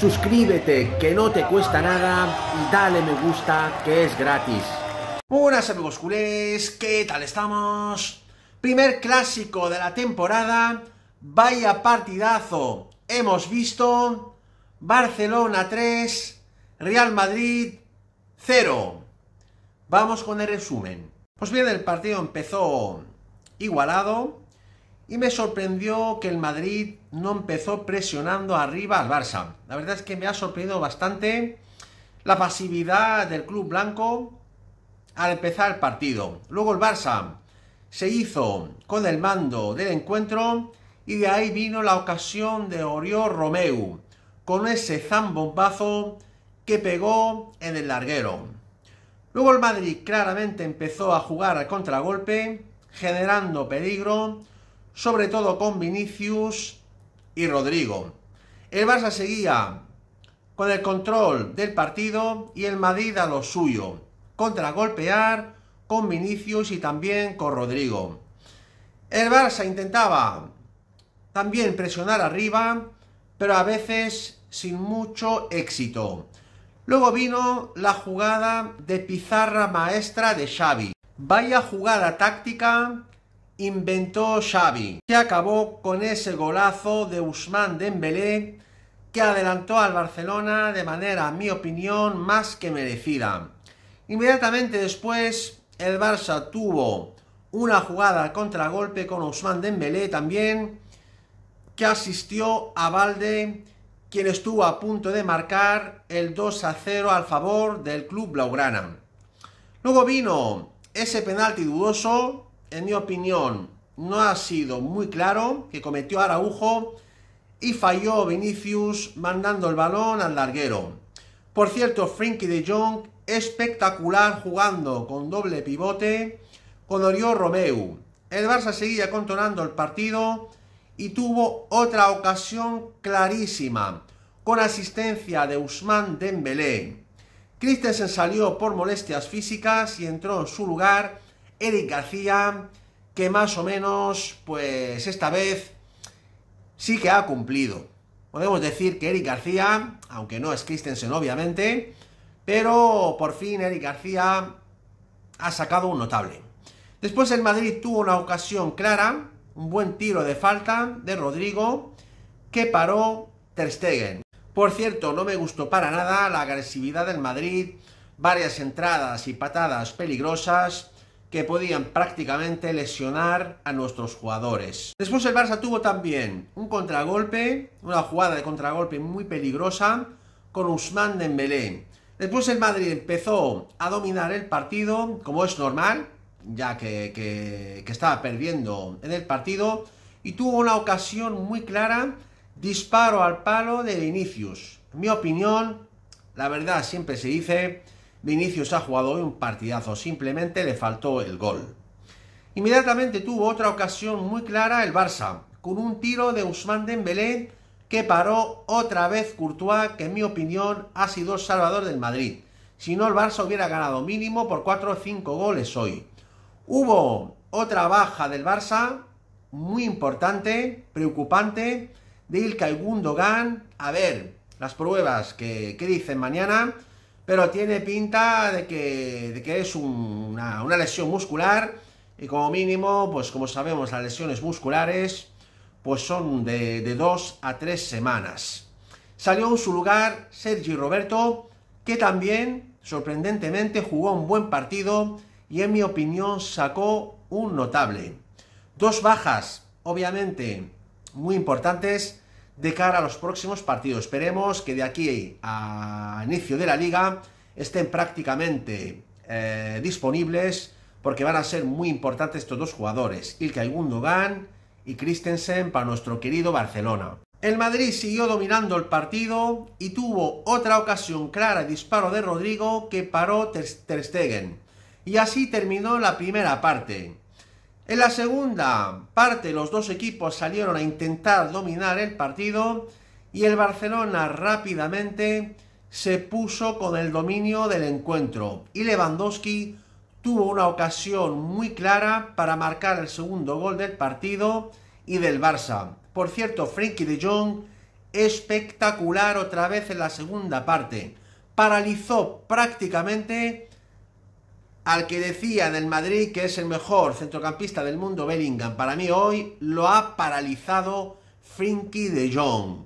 suscríbete que no te cuesta nada y dale me gusta que es gratis. Buenas amigos culés, ¿qué tal estamos? Primer clásico de la temporada, vaya partidazo, hemos visto Barcelona 3, Real Madrid 0. Vamos con el resumen. Pues bien, el partido empezó igualado, y me sorprendió que el Madrid no empezó presionando arriba al Barça. La verdad es que me ha sorprendido bastante la pasividad del club blanco al empezar el partido. Luego el Barça se hizo con el mando del encuentro y de ahí vino la ocasión de Oriol Romeu con ese zambombazo que pegó en el larguero. Luego el Madrid claramente empezó a jugar al contragolpe, generando peligro sobre todo con Vinicius y Rodrigo. El Barça seguía con el control del partido y el Madrid a lo suyo, contragolpear con Vinicius y también con Rodrigo. El Barça intentaba también presionar arriba, pero a veces sin mucho éxito. Luego vino la jugada de pizarra maestra de Xavi. Vaya jugada táctica inventó Xavi, que acabó con ese golazo de Usman Dembélé que adelantó al Barcelona de manera, a mi opinión, más que merecida. Inmediatamente después, el Barça tuvo una jugada al contragolpe con Usman Dembélé también, que asistió a Valde, quien estuvo a punto de marcar el 2 a 0 al favor del club blaugrana. Luego vino ese penalti dudoso en mi opinión, no ha sido muy claro, que cometió Araujo y falló Vinicius mandando el balón al larguero. Por cierto, Frankie de Jong espectacular jugando con doble pivote con Oriol Romeu. El Barça seguía controlando el partido y tuvo otra ocasión clarísima con asistencia de Usman Dembélé. Christensen salió por molestias físicas y entró en su lugar Eric García, que más o menos, pues esta vez sí que ha cumplido. Podemos decir que Eric García, aunque no es Christensen obviamente, pero por fin Eric García ha sacado un notable. Después el Madrid tuvo una ocasión clara, un buen tiro de falta de Rodrigo, que paró Ter Stegen. Por cierto, no me gustó para nada la agresividad del Madrid, varias entradas y patadas peligrosas, que podían prácticamente lesionar a nuestros jugadores. Después el Barça tuvo también un contragolpe, una jugada de contragolpe muy peligrosa con Usman Dembélé. Después el Madrid empezó a dominar el partido, como es normal, ya que, estaba perdiendo en el partido, y tuvo una ocasión muy clara, disparo al palo de Vinicius. mi opinión, la verdad siempre se dice, Vinicius ha jugado hoy un partidazo, simplemente le faltó el gol. Inmediatamente tuvo otra ocasión muy clara el Barça, con un tiro de Usman Dembélé que paró otra vez Courtois, que en mi opinión ha sido salvador del Madrid. Si no, el Barça hubiera ganado mínimo por 4 o 5 goles hoy. Hubo otra baja del Barça, muy importante, preocupante, de Ilkay Gundogan. A ver, las pruebas que, que dicen mañana pero tiene pinta de que, es una, lesión muscular y como mínimo, pues como sabemos, las lesiones musculares pues son de, de dos a tres semanas. Salió en su lugar Sergi Roberto, que también, sorprendentemente, jugó un buen partido y en mi opinión sacó un notable. Dos bajas, obviamente, muy importantes de cara a los próximos partidos. Esperemos que de aquí a inicio de la liga estén prácticamente eh, disponibles porque van a ser muy importantes estos dos jugadores, Ilkay Gundogan y Christensen para nuestro querido Barcelona. El Madrid siguió dominando el partido y tuvo otra ocasión clara, disparo de Rodrigo que paró Ter Stegen. Y así terminó la primera parte. En la segunda parte los dos equipos salieron a intentar dominar el partido y el Barcelona rápidamente se puso con el dominio del encuentro y Lewandowski tuvo una ocasión muy clara para marcar el segundo gol del partido y del Barça. Por cierto, Frenkie de Jong espectacular otra vez en la segunda parte. Paralizó prácticamente al que decía del Madrid que es el mejor centrocampista del mundo, Bellingham, para mí hoy lo ha paralizado Frinky de Jong.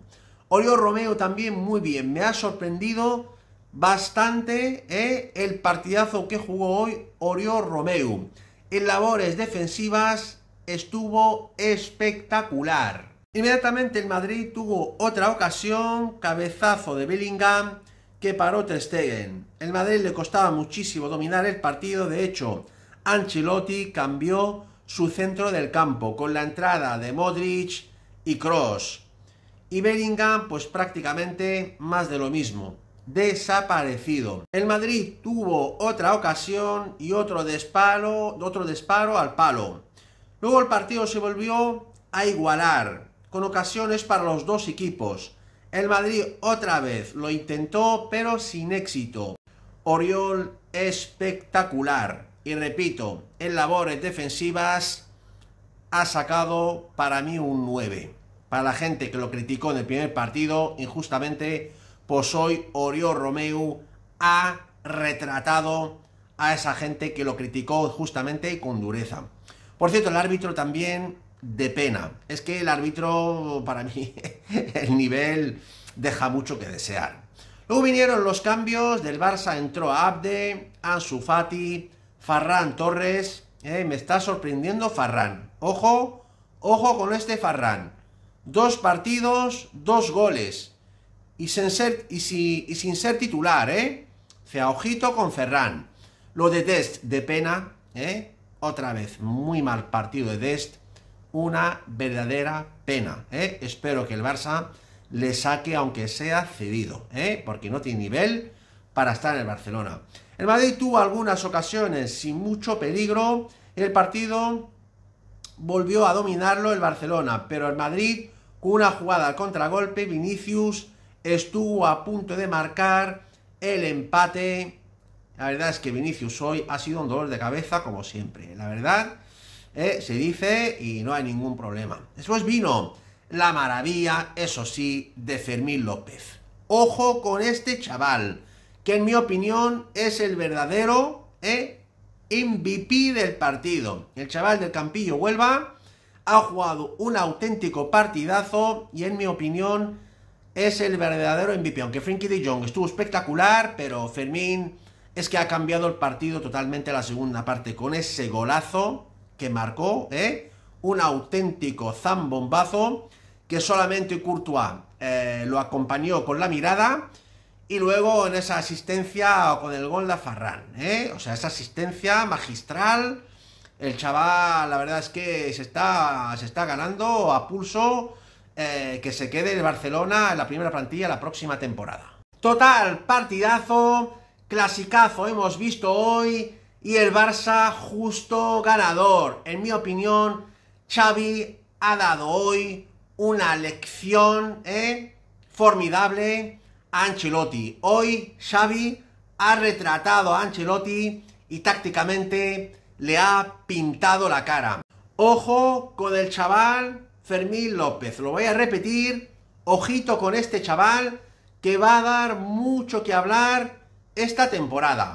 Oriol Romeo también muy bien, me ha sorprendido bastante ¿eh? el partidazo que jugó hoy Oriol Romeo. En labores defensivas estuvo espectacular. Inmediatamente el Madrid tuvo otra ocasión, cabezazo de Bellingham, que paró Ter El Madrid le costaba muchísimo dominar el partido, de hecho, Ancelotti cambió su centro del campo con la entrada de Modric y Cross. Y Bellingham, pues prácticamente más de lo mismo, desaparecido. El Madrid tuvo otra ocasión y otro disparo, otro disparo al palo. Luego el partido se volvió a igualar, con ocasiones para los dos equipos. El Madrid otra vez lo intentó, pero sin éxito. Oriol espectacular. Y repito, en labores defensivas ha sacado para mí un 9. Para la gente que lo criticó en el primer partido, injustamente, pues hoy Oriol Romeu ha retratado a esa gente que lo criticó justamente con dureza. Por cierto, el árbitro también de pena. Es que el árbitro, para mí, el nivel deja mucho que desear. Luego vinieron los cambios, del Barça entró Abde, Ansu Farran Torres, eh, me está sorprendiendo Farran. Ojo, ojo con este Farran. Dos partidos, dos goles. Y sin ser, y sin ser titular, ¿eh? ojito con Ferran. Lo de Dest de pena, eh. Otra vez, muy mal partido de Dest una verdadera pena. ¿eh? Espero que el Barça le saque, aunque sea cedido, ¿eh? porque no tiene nivel para estar en el Barcelona. El Madrid tuvo algunas ocasiones sin mucho peligro. El partido volvió a dominarlo el Barcelona, pero el Madrid, con una jugada al contragolpe, Vinicius estuvo a punto de marcar el empate. La verdad es que Vinicius hoy ha sido un dolor de cabeza, como siempre. La verdad ¿eh? se dice y no hay ningún problema. Después vino la maravilla, eso sí, de Fermín López. Ojo con este chaval, que en mi opinión es el verdadero ¿eh? MVP del partido. El chaval del Campillo Huelva ha jugado un auténtico partidazo y en mi opinión es el verdadero MVP. Aunque Frankie de Jong estuvo espectacular, pero Fermín es que ha cambiado el partido totalmente la segunda parte con ese golazo que marcó ¿eh? un auténtico zambombazo que solamente Courtois eh, lo acompañó con la mirada y luego en esa asistencia con el gol de Farran, ¿eh? o sea, esa asistencia magistral, el chaval la verdad es que se está, se está ganando a pulso eh, que se quede el Barcelona en la primera plantilla la próxima temporada. Total, partidazo, clasicazo hemos visto hoy, y el Barça justo ganador. En mi opinión, Xavi ha dado hoy una lección ¿eh? formidable a Ancelotti. Hoy Xavi ha retratado a Ancelotti y tácticamente le ha pintado la cara. Ojo con el chaval Fermín López. Lo voy a repetir. Ojito con este chaval que va a dar mucho que hablar esta temporada.